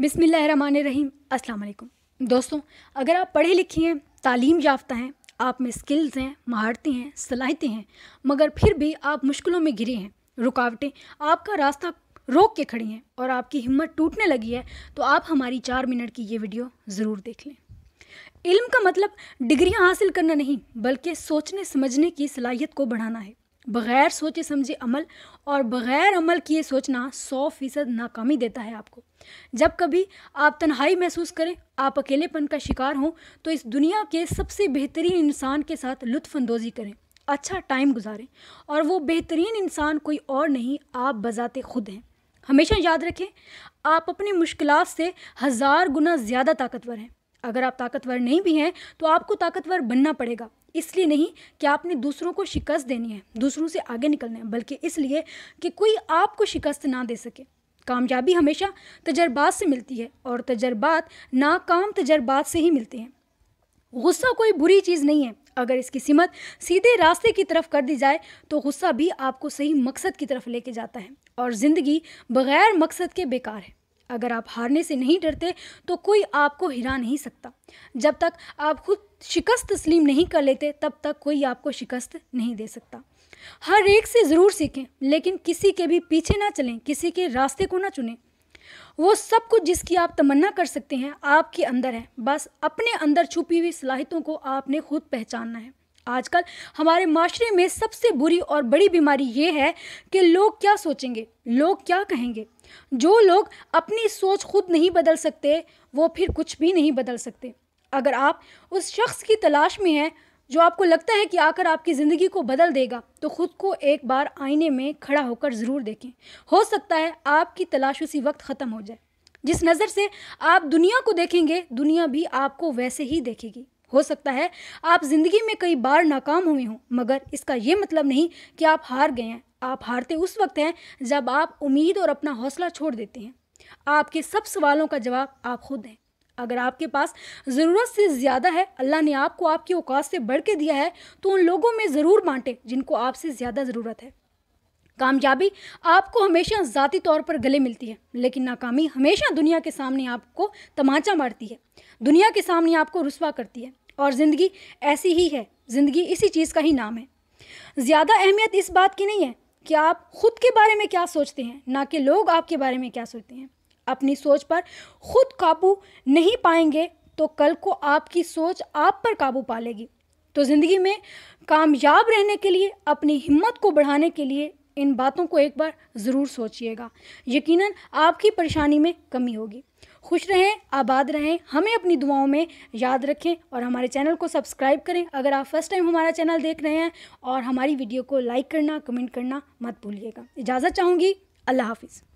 बिसमीम अस्सलाम दोस्तों अगर आप पढ़े लिखे हैं तालीम याफ्ता हैं आप में स्किल्स हैं महारतें हैं सलाहितें हैं मगर फिर भी आप मुश्किलों में घिरे हैं रुकावटें आपका रास्ता रोक के खड़ी हैं और आपकी हिम्मत टूटने लगी है तो आप हमारी चार मिनट की ये वीडियो ज़रूर देख लें इल्म का मतलब डिग्रियां हासिल करना नहीं बल्कि सोचने समझने की सलाहियत को बढ़ाना है बग़ैर सोचे समझे अमल और बग़ैर अमल किए सोचना सौ फीसद नाकामी देता है आपको जब कभी आप तन्हाई महसूस करें आप अकेलेपन का शिकार हों तो इस दुनिया के सबसे बेहतरीन इंसान के साथ लुत्फानंदोज़ी करें अच्छा टाइम गुजारें और वो बेहतरीन इंसान कोई और नहीं आप बजाते खुद हैं हमेशा याद रखें आप अपनी मुश्किल से हज़ार गुना ज़्यादा ताकतवर हैं अगर आप ताकतवर नहीं भी हैं तो आपको ताकतवर बनना पड़ेगा इसलिए नहीं कि आपने दूसरों को शिकस्त देनी है दूसरों से आगे निकलना है बल्कि इसलिए कि कोई आपको शिकस्त ना दे सके कामयाबी हमेशा तजर्बात से मिलती है और तजर्बात नाकाम तजर्बात से ही मिलते हैं गुस्सा कोई बुरी चीज़ नहीं है अगर इसकी सिमत सीधे रास्ते की तरफ कर दी जाए तो गुस्सा भी आपको सही मकसद की तरफ लेके जाता है और ज़िंदगी बग़ैर मकसद के बेकार है अगर आप हारने से नहीं डरते तो कोई आपको हिरा नहीं सकता जब तक आप खुद शिकस्त तस्लीम नहीं कर लेते तब तक कोई आपको शिकस्त नहीं दे सकता हर एक से ज़रूर सीखें लेकिन किसी के भी पीछे ना चलें किसी के रास्ते को ना चुनें वो सब कुछ जिसकी आप तमन्ना कर सकते हैं आपके अंदर है बस अपने अंदर छुपी हुई सलाहितों को आपने खुद पहचानना है आजकल हमारे माशरे में सबसे बुरी और बड़ी बीमारी ये है कि लोग क्या सोचेंगे लोग क्या कहेंगे जो लोग अपनी सोच खुद नहीं बदल सकते वो फिर कुछ भी नहीं बदल सकते अगर आप उस शख्स की तलाश में हैं जो आपको लगता है कि आकर आपकी ज़िंदगी को बदल देगा तो ख़ुद को एक बार आईने में खड़ा होकर ज़रूर देखें हो सकता है आपकी तलाश उसी वक्त ख़त्म हो जाए जिस नज़र से आप दुनिया को देखेंगे दुनिया भी आपको वैसे ही देखेगी हो सकता है आप ज़िंदगी में कई बार नाकाम हुए हों मगर इसका ये मतलब नहीं कि आप हार गए हैं आप हारते उस वक्त हैं जब आप उम्मीद और अपना हौसला छोड़ देते हैं आपके सब सवालों का जवाब आप खुद हैं अगर आपके पास ज़रूरत से ज़्यादा है अल्लाह ने आपको आपकी औकात से बढ़ के दिया है तो उन लोगों में ज़रूर बांटें जिनको आपसे ज़्यादा ज़रूरत है कामयाबी आपको हमेशा ज़ाती तौर पर गले मिलती है लेकिन नाकामी हमेशा दुनिया के सामने आपको तमाचा मारती है दुनिया के सामने आपको रुसवा करती है और ज़िंदगी ऐसी ही है ज़िंदगी इसी चीज़ का ही नाम है ज़्यादा अहमियत इस बात की नहीं है कि आप खुद के बारे में क्या सोचते हैं ना कि लोग आपके बारे में क्या सोचते हैं अपनी सोच पर खुद काबू नहीं पाएंगे तो कल को आपकी सोच आप पर काबू पा लेगी तो ज़िंदगी में कामयाब रहने के लिए अपनी हिम्मत को बढ़ाने के लिए इन बातों को एक बार ज़रूर सोचिएगा यकीनन आपकी परेशानी में कमी होगी खुश रहें आबाद रहें हमें अपनी दुआओं में याद रखें और हमारे चैनल को सब्सक्राइब करें अगर आप फर्स्ट टाइम हमारा चैनल देख रहे हैं और हमारी वीडियो को लाइक करना कमेंट करना मत भूलिएगा इजाज़त चाहूँगी अल्लाह हाफिज़